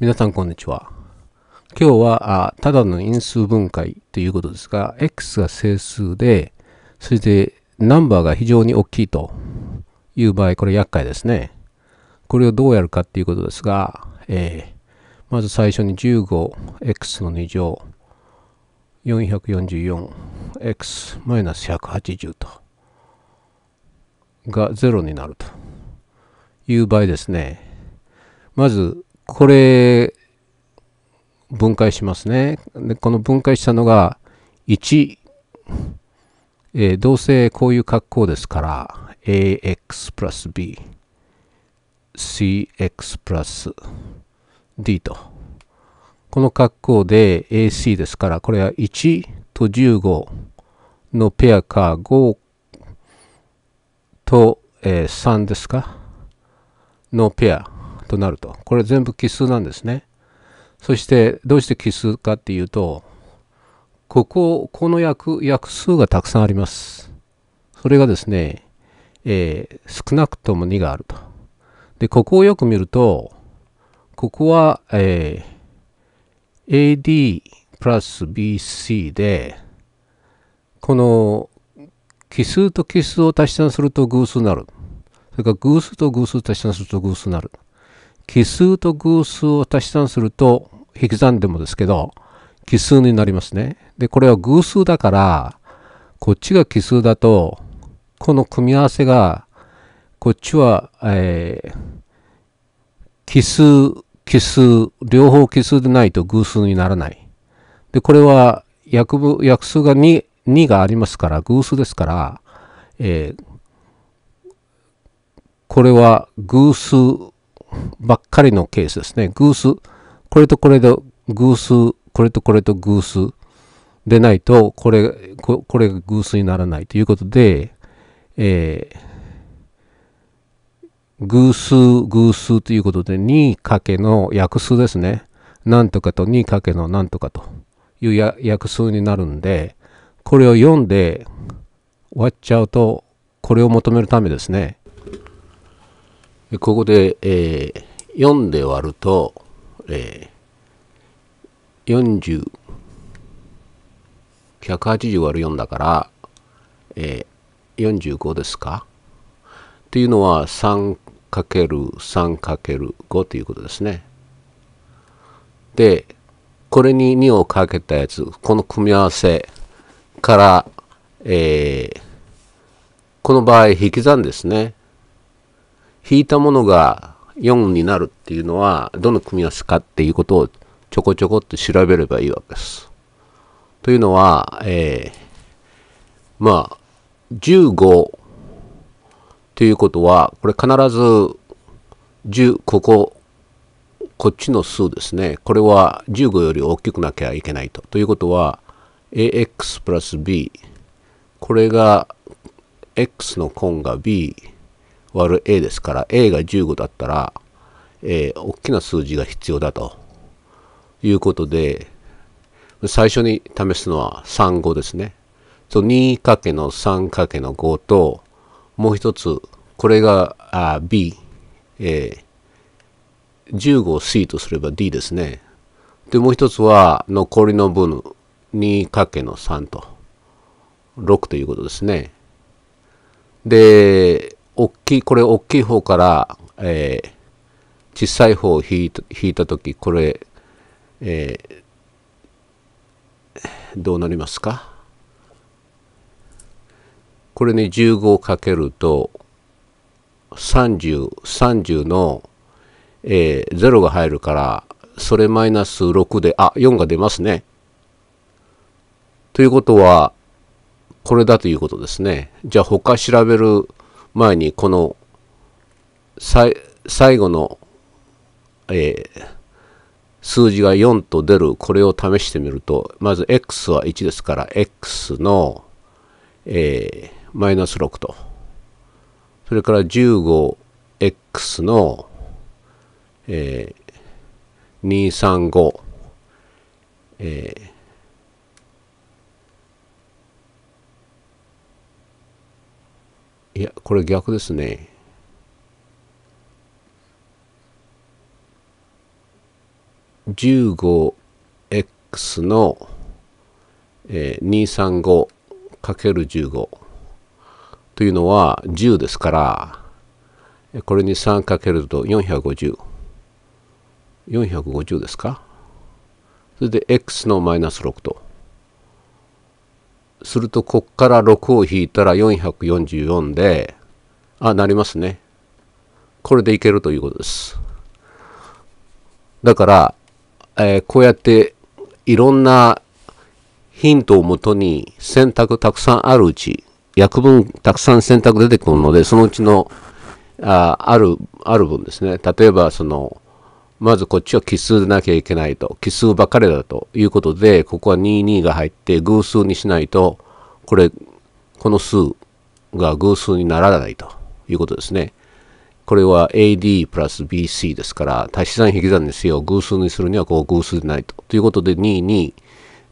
皆さんこんにちは。今日はあただの因数分解ということですが、x が整数で、そしてナンバーが非常に大きいという場合、これ厄介ですね。これをどうやるかっていうことですが、えー、まず最初に 15x の2乗 444x-180 とが0になるという場合ですね。まずこれ、分解しますね。で、この分解したのが、1、えー、どうせこういう格好ですから、ax プラス b、cx プラス d と。この格好で ac ですから、これは1と15のペアか5と、えー、3ですかのペア。となると。これ全部奇数なんですね。そしてどうして奇数かっていうと、ここ、この約、約数がたくさんあります。それがですね、えー、少なくとも2があると。で、ここをよく見ると、ここは、えー、AD プラス BC で、この奇数と奇数を足し算すると偶数になる。それから偶数と偶数を足し算すると偶数になる。奇数と偶数を足し算すると、引き算でもですけど、奇数になりますね。で、これは偶数だから、こっちが奇数だと、この組み合わせが、こっちは、えー、奇数、奇数、両方奇数でないと偶数にならない。で、これは約分、約数が2、2がありますから、偶数ですから、えー、これは偶数ばっかりのケースですね。偶数。これとこれと偶数、これとこれと偶数でないと、これ、これが偶数にならないということで、えー、偶数、偶数ということで、2かけの約数ですね。なんとかと2かけのなんとかという約数になるんで、これを読んで終わっちゃうと、これを求めるためですね。ここで、えー、4で割ると、えー、40、180割る4だから、えー、45ですかっていうのは 3×3×5 ということですね。で、これに2をかけたやつ、この組み合わせから、えー、この場合引き算ですね。引いたものが4になるっていうのは、どの組み合わせかっていうことをちょこちょこっと調べればいいわけです。というのは、えー、まあ、15ということは、これ必ず10、ここ、こっちの数ですね。これは15より大きくなきゃいけないと。ということは、ax プラス b。これが、x の根が b。割る a ですから、a が15だったら、えー、大きな数字が必要だということで、最初に試すのは35ですね。そ 2× の 3× の5と、もう一つ、これがあ B、えー、15を C とすれば D ですね。で、もう一つは残りの分 2× の3と、6ということですね。で、大きい、これ大きい方から、えー、小さい方を引いた引いた時これ、えー、どうなりますかこれに15をかけると3030 30の、えー、0が入るからそれマイナス6であ4が出ますね。ということはこれだということですね。じゃあ他調べる前にこの最後の、えー、数字が4と出るこれを試してみるとまず x は1ですから x の、えー、マイナス6とそれから 15x の、えー、235、えーいやこれ逆ですね15 x の、えー、235×15 というのは10ですからこれに3かけると450。450ですかそれで x のマイナス6と。するとこっから6を引いたら444で、あ、なりますね。これでいけるということです。だから、えー、こうやっていろんなヒントをもとに選択たくさんあるうち、約分たくさん選択出てくるので、そのうちのあある、ある分ですね。例えば、その、まずこっちは奇数でなきゃいけないと。奇数ばかりだということで、ここは22が入って偶数にしないと、これ、この数が偶数にならないということですね。これは AD プラス BC ですから、足し算引き算ですよ、偶数にするにはこう偶数でないと。ということで、2に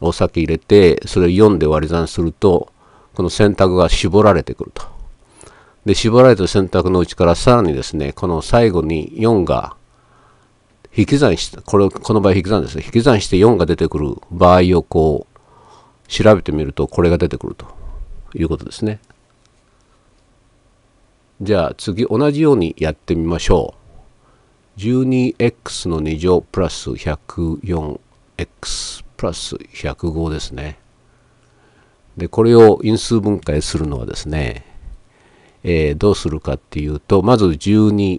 お酒入れて、それを4で割り算すると、この選択が絞られてくると。で、絞られた選択のうちからさらにですね、この最後に4が引き算して、これ、この場合引き算ですね。引き算して4が出てくる場合をこう、調べてみると、これが出てくるということですね。じゃあ次、同じようにやってみましょう。12x の2乗プラス 104x プラス105ですね。で、これを因数分解するのはですね、えー、どうするかっていうと、まず12、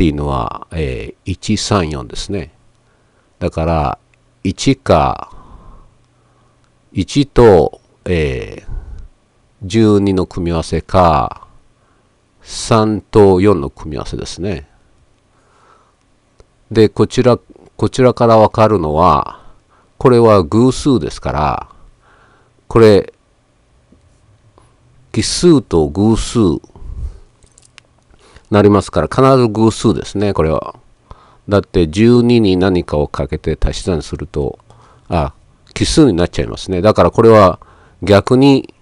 っていうのは、えー、134ですね。だから、1か、1と、えー、12の組み合わせか、3と4の組み合わせですね。で、こちら、こちらからわかるのは、これは偶数ですから、これ、奇数と偶数なりますから、必ず偶数ですね、これは。だって12に何かをかけて足し算すると、あ、奇数になっちゃいますね。だからこれは逆に、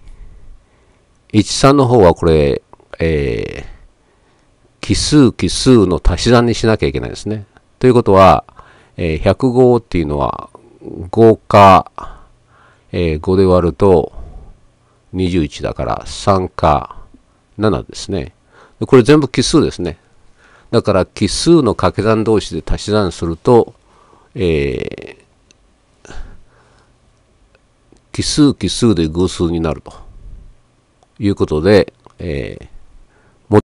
13の方はこれ、えー、奇数奇数の足し算にしなきゃいけないですね。ということは、えー、105っていうのは5か、えー、5で割ると21だから3か7ですね。これ全部奇数ですね。だから奇数の掛け算同士で足し算すると、えー、奇数奇数で偶数になるということで、えー、も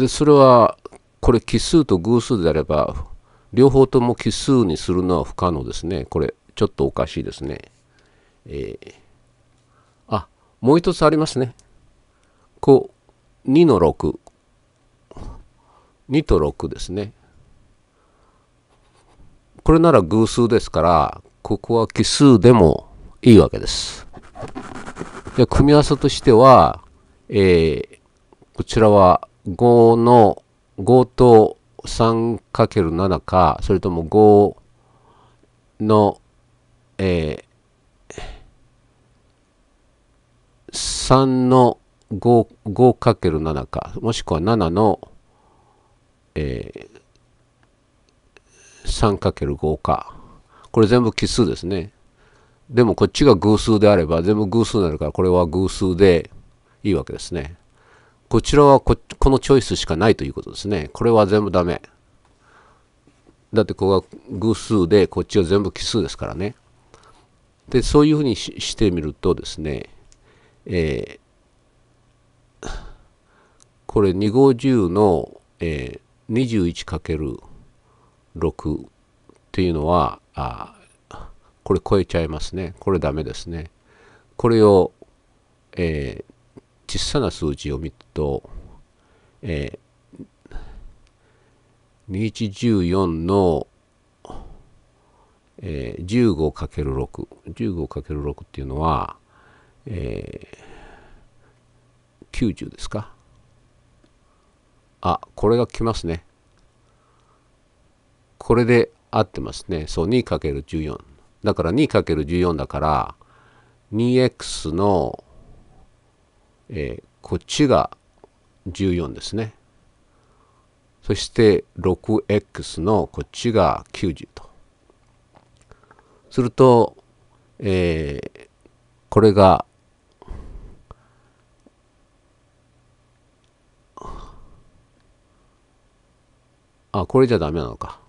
でそれはこれ奇数と偶数であれば両方とも奇数にするのは不可能ですね。これちょっとおかしいですね。えー、あもう一つありますね。こう、2の6。2と6ですね。これなら偶数ですから、ここは奇数でもいいわけです。で組み合わせとしては、えー、こちらは5の5と 3×7 か、それとも5の、えー、3の 5×7 か、もしくは7の、えー、3×5 か。これ全部奇数ですね。でもこっちが偶数であれば全部偶数になるからこれは偶数でいいわけですね。こちらはこのチョイスしかないということですね。これは全部ダメ。だってここが偶数でこっちは全部奇数ですからね。でそういうふうにしてみるとですね、えーこれ2号10の、えー、21×6 っていうのはあこれ超えちゃいますねこれダメですねこれを、えー、小さな数字を見ると、えー、2114の、えー、15×6 15×6 っていうのは、えー、90ですかあ、これが来ますね。これで合ってますね。そう、2×14。だから 2×14 だから、2x の、えー、こっちが14ですね。そして 6x のこっちが90と。すると、えー、これがあ、これじゃダメなのか。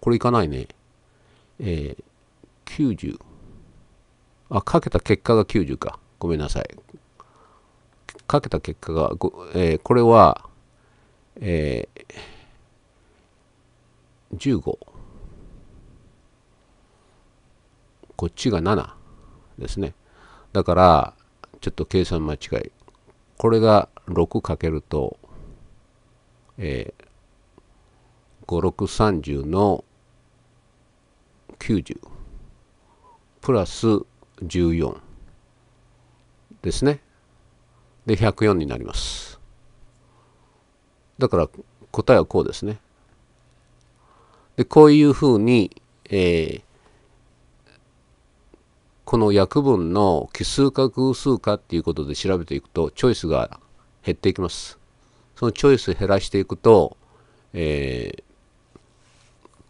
これいかないね。えー、90。あ、かけた結果が90か。ごめんなさい。かけた結果が、えー、これは、えー、15。こっちが7ですね。だから、ちょっと計算間違い。これが6かけると、え5630の90プラス14ですねで104になりますだから答えはこうですねでこういうふうに、えー、この約分の奇数か偶数かっていうことで調べていくとチョイスが減っていきますそのチョイス減らしていくと、えー、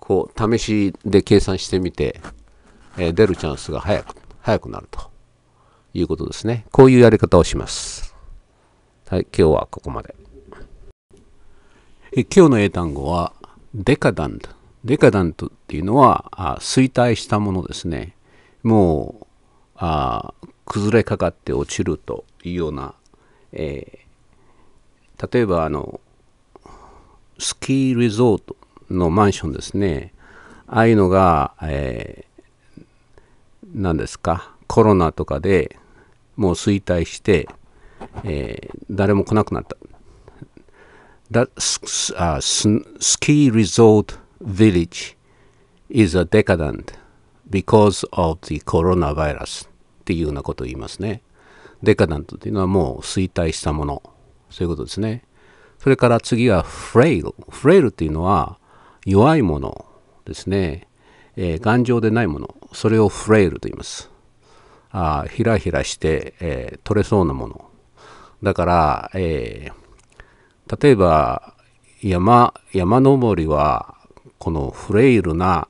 こう試しで計算してみて、えー、出るチャンスが早く早くなるということですねこういうやり方をしますはい今日はここまでえ今日の英単語はデカダントデカダントっていうのはあ衰退したものですねもうあ崩れかかって落ちるというような、えー、例えばあのスキーリゾートのマンションですねああいうのが、えー、何ですかコロナとかでもう衰退して、えー、誰も来なくなっただスあスキーリゾート village is a decadent because of the coronavirus っていうようなことを言いますね。デカダントっていうのはもう衰退したもの。そういうことですね。それから次はフレイル。フレイルっていうのは弱いものですね、えー、頑丈でないものそれをフレイルと言いますあひらひらして、えー、取れそうなものだから、えー、例えば山山登りはこのフレイルな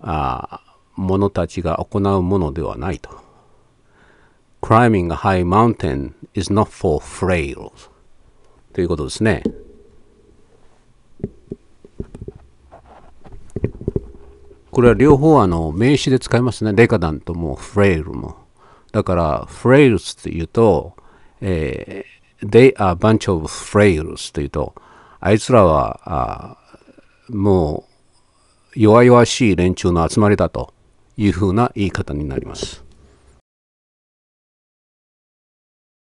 あ者たちが行うものではないと Climbing a high mountain is not for frail ということですね。これは両方あの名詞で使いますね。デカダントもフレイルも。だから、フレイルスというと、えー、they are a bunch of frails ってうと、あいつらは、あもう、弱々しい連中の集まりだというふうな言い方になります。